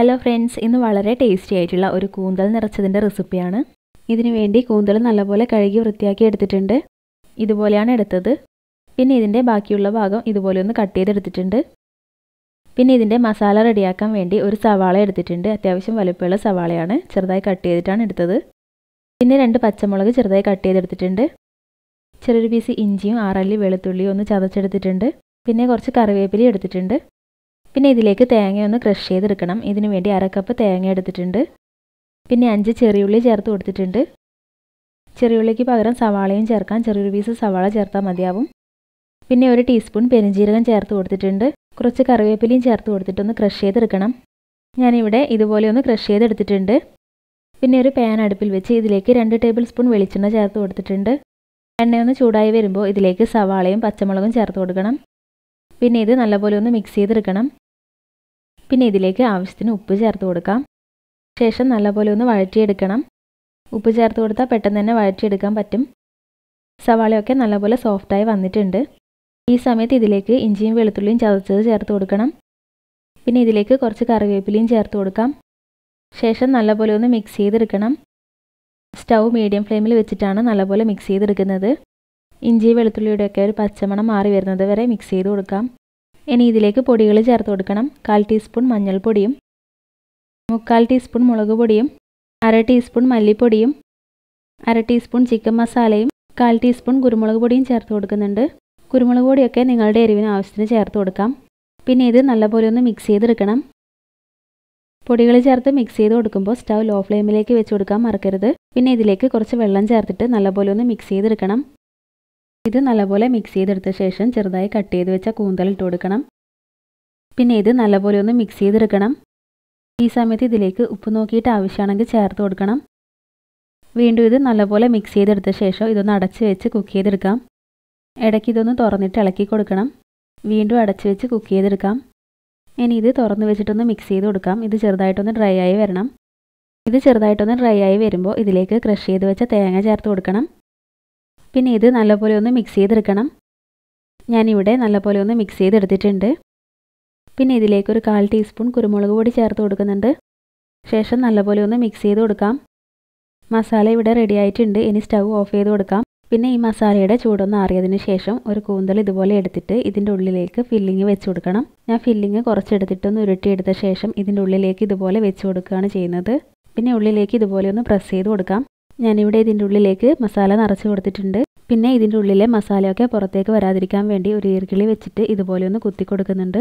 hello friends ഇന്ന് വളരെ tasty ആയിട്ടുള്ള ഒരു കൂന്തൽ നിറച്ചതിൻ്റെ റെസിപ്പിയാണ് ഇതിനു വേണ്ടി കൂന്തൽ നല്ലപോലെ കഴുകി വൃത്തിയാക്കി എടുത്തിട്ടുണ്ട് ഇതുപോലെയാണ് എടുത്തത് പിന്നെ ഇതിൻ്റെ ബാക്കിയുള്ള ഭാഗം ഇതുപോലെ ഒന്ന് കട്ട് ചെയ്തെടുത്തിട്ടുണ്ട് പിന്നെ ഇതിൻ്റെ മസാല റെഡിയാക്കാൻ വേണ്ടി ഒരു സവാള എടുത്തിട്ടുണ്ട് അത്യാവശ്യം വലുപ്പമുള്ള സവാളയാണ് ചെറുതായി കട്ട് ചെയ്തിട്ടാണ് എടുത്തത് പിന്നെ രണ്ട് പച്ചമുളക് ചെറുതായി കട്ട് ചെയ്തെടുത്തിട്ടുണ്ട് ചെറിയൊരു പീസ് ഇഞ്ചിയും ആറല്ലി വെളുത്തുള്ളിയും ഒന്ന് ചതച്ചെടുത്തിട്ടുണ്ട് പിന്നെ കുറച്ച് കറിവേപ്പിലയും എടുത്തിട്ടുണ്ട് പിന്നെ ഇതിലേക്ക് തേങ്ങയൊന്ന് ക്രഷ് ചെയ്തെടുക്കണം ഇതിന് വേണ്ടി അര കപ്പ് തേങ്ങ എടുത്തിട്ടുണ്ട് പിന്നെ അഞ്ച് ചെറിയുള്ളി ചേർത്ത് കൊടുത്തിട്ടുണ്ട് ചെറിയുള്ളിക്ക് പകരം സവാളയും ചേർക്കാം ചെറിയൊരു പീസ് സവാള ചേർത്താൽ മതിയാവും പിന്നെ ഒരു ടീസ്പൂൺ പെരുംജീരകം ചേർത്ത് കൊടുത്തിട്ടുണ്ട് കുറച്ച് കറിവേപ്പിലയും ചേർത്ത് കൊടുത്തിട്ടൊന്ന് ക്രഷ് ചെയ്തെടുക്കണം ഞാനിവിടെ ഇതുപോലെ ഒന്ന് ക്രഷ് ചെയ്തെടുത്തിട്ടുണ്ട് പിന്നെ ഒരു പാൻ അടുപ്പിൽ വെച്ച് ഇതിലേക്ക് രണ്ട് ടേബിൾ സ്പൂൺ വെളിച്ചെണ്ണ ചേർത്ത് കൊടുത്തിട്ടുണ്ട് എണ്ണയൊന്ന് ചൂടായി വരുമ്പോൾ ഇതിലേക്ക് സവാളയും പച്ചമുളകും ചേർത്ത് കൊടുക്കണം പിന്നെ ഇത് നല്ലപോലെ ഒന്ന് മിക്സ് ചെയ്തെടുക്കണം പിന്നെ ഇതിലേക്ക് ആവശ്യത്തിന് ഉപ്പ് ചേർത്ത് കൊടുക്കാം ശേഷം നല്ലപോലെ ഒന്ന് വഴറ്റിയെടുക്കണം ഉപ്പ് ചേർത്ത് കൊടുത്താൽ പെട്ടെന്ന് തന്നെ വഴറ്റിയെടുക്കാൻ പറ്റും സവാളയൊക്കെ നല്ലപോലെ സോഫ്റ്റായി വന്നിട്ടുണ്ട് ഈ സമയത്ത് ഇതിലേക്ക് ഇഞ്ചിയും വെളുത്തുള്ളിയും ചതച്ചത് ചേർത്ത് കൊടുക്കണം പിന്നെ ഇതിലേക്ക് കുറച്ച് കറിവേപ്പിലയും ചേർത്ത് കൊടുക്കാം ശേഷം നല്ലപോലെ ഒന്ന് മിക്സ് ചെയ്തെടുക്കണം സ്റ്റൗ മീഡിയം ഫ്ലെയിമിൽ വെച്ചിട്ടാണ് നല്ലപോലെ മിക്സ് ചെയ്തെടുക്കുന്നത് ഇഞ്ചി വെളുത്തുള്ളിയുടെയൊക്കെ ഒരു പച്ചമണം മാറി വരുന്നത് വരെ മിക്സ് ചെയ്ത് കൊടുക്കാം ഇനി ഇതിലേക്ക് പൊടികൾ ചേർത്ത് കൊടുക്കണം കാൽ ടീസ്പൂൺ മഞ്ഞൾപ്പൊടിയും മുക്കാൽ ടീസ്പൂൺ മുളക് പൊടിയും അര ടീസ്പൂൺ മല്ലിപ്പൊടിയും അര ടീസ്പൂൺ ചിക്കൻ മസാലയും കാൽ ടീസ്പൂൺ കുരുമുളക് പൊടിയും ചേർത്ത് കൊടുക്കുന്നുണ്ട് കുരുമുളക് പൊടിയൊക്കെ നിങ്ങളുടെ എരിവിന് ആവശ്യത്തിന് ചേർത്ത് കൊടുക്കാം പിന്നെ ഇത് നല്ലപോലെ ഒന്ന് മിക്സ് ചെയ്തെടുക്കണം പൊടികൾ ചേർത്ത് മിക്സ് ചെയ്ത് കൊടുക്കുമ്പോൾ സ്റ്റൗ ലോ ഫ്ലെയിമിലേക്ക് വെച്ച് കൊടുക്കാൻ മറക്കരുത് പിന്നെ ഇതിലേക്ക് കുറച്ച് വെള്ളം ചേർത്തിട്ട് നല്ലപോലെ ഒന്ന് മിക്സ് ചെയ്തെടുക്കണം ഇത് നല്ലപോലെ മിക്സ് ചെയ്തെടുത്ത ശേഷം ചെറുതായി കട്ട് ചെയ്ത് വെച്ച കൂന്തൽ ഇട്ട് കൊടുക്കണം പിന്നെ ഇത് നല്ലപോലെ ഒന്ന് മിക്സ് ചെയ്തെടുക്കണം ഈ സമയത്ത് ഇതിലേക്ക് ഉപ്പ് നോക്കിയിട്ട് ആവശ്യമാണെങ്കിൽ ചേർത്ത് കൊടുക്കണം വീണ്ടും ഇത് നല്ലപോലെ മിക്സ് ചെയ്തെടുത്ത ശേഷം ഇതൊന്ന് അടച്ച് വെച്ച് കുക്ക് ചെയ്തെടുക്കാം ഇടയ്ക്ക് ഇതൊന്ന് തുറന്നിട്ട് ഇളക്കി കൊടുക്കണം വീണ്ടും അടച്ച് വെച്ച് കുക്ക് ചെയ്തെടുക്കാം ഇനി ഇത് തുറന്ന് വെച്ചിട്ടൊന്ന് മിക്സ് ചെയ്ത് കൊടുക്കാം ഇത് ചെറുതായിട്ടൊന്ന് ഡ്രൈ ആയി വരണം ഇത് ചെറുതായിട്ടൊന്ന് ഡ്രൈ ആയി വരുമ്പോൾ ഇതിലേക്ക് ക്രഷ് ചെയ്ത് വെച്ച തേങ്ങ ചേർത്ത് കൊടുക്കണം പിന്നെ ഇത് നല്ലപോലെ ഒന്ന് മിക്സ് ചെയ്തെടുക്കണം ഞാനിവിടെ നല്ലപോലെ ഒന്ന് മിക്സ് ചെയ്തെടുത്തിട്ടുണ്ട് പിന്നെ ഇതിലേക്ക് ഒരു കാൽ ടീസ്പൂൺ കുരുമുളക് പൊടി ചേർത്ത് കൊടുക്കുന്നുണ്ട് ശേഷം നല്ലപോലെ ഒന്ന് മിക്സ് ചെയ്ത് കൊടുക്കാം മസാല ഇവിടെ റെഡി ആയിട്ടുണ്ട് ഇനി സ്റ്റൗ ഓഫ് ചെയ്ത് കൊടുക്കാം പിന്നെ ഈ മസാലയുടെ ചൂടൊന്ന് ആറിയതിന് ശേഷം ഒരു കൂന്തൽ ഇതുപോലെ എടുത്തിട്ട് ഇതിൻ്റെ ഉള്ളിലേക്ക് ഫില്ലിങ് വെച്ച് കൊടുക്കണം ഞാൻ ഫില്ലിങ് കുറച്ചെടുത്തിട്ടൊന്ന് ഉരുട്ടിയെടുത്ത ശേഷം ഇതിൻ്റെ ഉള്ളിലേക്ക് ഇതുപോലെ വെച്ച് കൊടുക്കുകയാണ് ചെയ്യുന്നത് പിന്നെ ഉള്ളിലേക്ക് ഇതുപോലെ ഒന്ന് പ്രസ് ചെയ്ത് കൊടുക്കാം ഞാനിവിടെ ഇതിൻ്റെ ഉള്ളിലേക്ക് മസാല നിറച്ച് കൊടുത്തിട്ടുണ്ട് പിന്നെ ഇതിൻ്റെ ഉള്ളിലെ മസാലയൊക്കെ പുറത്തേക്ക് വരാതിരിക്കാൻ വേണ്ടി ഒരു ഈർക്കിളി വെച്ചിട്ട് ഇതുപോലെ ഒന്ന് കുത്തി കൊടുക്കുന്നുണ്ട്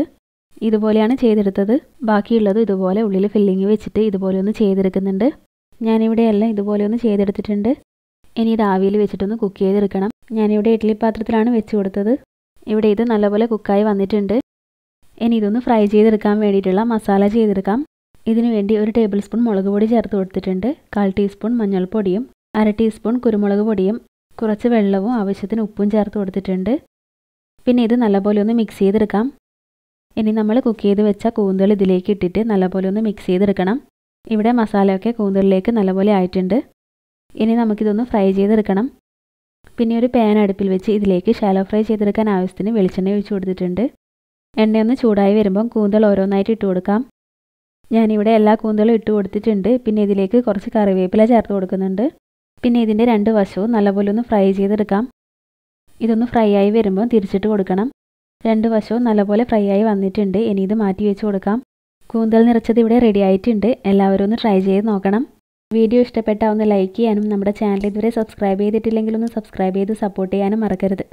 ഇതുപോലെയാണ് ചെയ്തെടുത്തത് ബാക്കിയുള്ളത് ഇതുപോലെ ഉള്ളിൽ ഫില്ലിങ് വെച്ചിട്ട് ഇതുപോലെ ഒന്ന് ചെയ്തെടുക്കുന്നുണ്ട് ഞാനിവിടെയെല്ലാം ഇതുപോലെ ഒന്ന് ചെയ്തെടുത്തിട്ടുണ്ട് ഇനി ഇത് ആവിയിൽ വെച്ചിട്ടൊന്ന് കുക്ക് ചെയ്തെടുക്കണം ഞാനിവിടെ ഇഡ്ഡലി പാത്രത്തിലാണ് വെച്ച് കൊടുത്തത് ഇവിടെ ഇത് നല്ലപോലെ കുക്കായി വന്നിട്ടുണ്ട് ഇനി ഇതൊന്ന് ഫ്രൈ ചെയ്തെടുക്കാൻ വേണ്ടിയിട്ടുള്ള മസാല ചെയ്തെടുക്കാം ഇതിനു വേണ്ടി ഒരു ടേബിൾ സ്പൂൺ മുളക് പൊടി ചേർത്ത് കൊടുത്തിട്ടുണ്ട് കാൽ ടീസ്പൂൺ മഞ്ഞൾപ്പൊടിയും അര ടീസ്പൂൺ കുരുമുളക് പൊടിയും കുറച്ച് വെള്ളവും ആവശ്യത്തിന് ഉപ്പും ചേർത്ത് കൊടുത്തിട്ടുണ്ട് പിന്നെ ഇത് നല്ലപോലെ ഒന്ന് മിക്സ് ചെയ്തെടുക്കാം ഇനി നമ്മൾ കുക്ക് ചെയ്ത് വെച്ച കൂന്തൽ ഇതിലേക്ക് ഇട്ടിട്ട് നല്ലപോലെ ഒന്ന് മിക്സ് ചെയ്തെടുക്കണം ഇവിടെ മസാലയൊക്കെ കൂന്തലിലേക്ക് നല്ലപോലെ ആയിട്ടുണ്ട് ഇനി നമുക്കിതൊന്ന് ഫ്രൈ ചെയ്തെടുക്കണം പിന്നെ ഒരു പാൻ അടുപ്പിൽ വെച്ച് ഇതിലേക്ക് ഷാലോ ഫ്രൈ ചെയ്തെടുക്കാൻ ആവശ്യത്തിന് വെളിച്ചെണ്ണ ഒഴിച്ചു കൊടുത്തിട്ടുണ്ട് എണ്ണയൊന്ന് ചൂടായി വരുമ്പം കൂന്തൽ ഓരോന്നായിട്ട് ഇട്ട് കൊടുക്കാം ഞാനിവിടെ എല്ലാ കൂന്തലും ഇട്ട് കൊടുത്തിട്ടുണ്ട് പിന്നെ ഇതിലേക്ക് കുറച്ച് കറിവേപ്പില ചേർത്ത് കൊടുക്കുന്നുണ്ട് പിന്നെ ഇതിൻ്റെ രണ്ട് വശവും നല്ലപോലെ ഒന്ന് ഫ്രൈ ചെയ്തെടുക്കാം ഇതൊന്ന് ഫ്രൈ ആയി വരുമ്പോൾ തിരിച്ചിട്ട് കൊടുക്കണം രണ്ട് വശവും നല്ലപോലെ ഫ്രൈ ആയി വന്നിട്ടുണ്ട് ഇനി ഇത് മാറ്റി വെച്ച് കൊടുക്കാം കൂന്തൽ നിറച്ചത് ഇവിടെ റെഡി ആയിട്ടുണ്ട് എല്ലാവരും ഒന്ന് ട്രൈ ചെയ്ത് നോക്കണം വീഡിയോ ഇഷ്ടപ്പെട്ടാവുന്ന ഒന്ന് ലൈക്ക് ചെയ്യാനും നമ്മുടെ ചാനൽ ഇതുവരെ സബ്സ്ക്രൈബ് ചെയ്തിട്ടില്ലെങ്കിൽ ഒന്ന് സബ്സ്ക്രൈബ് ചെയ്ത് സപ്പോർട്ട് ചെയ്യാനും മറക്കരുത്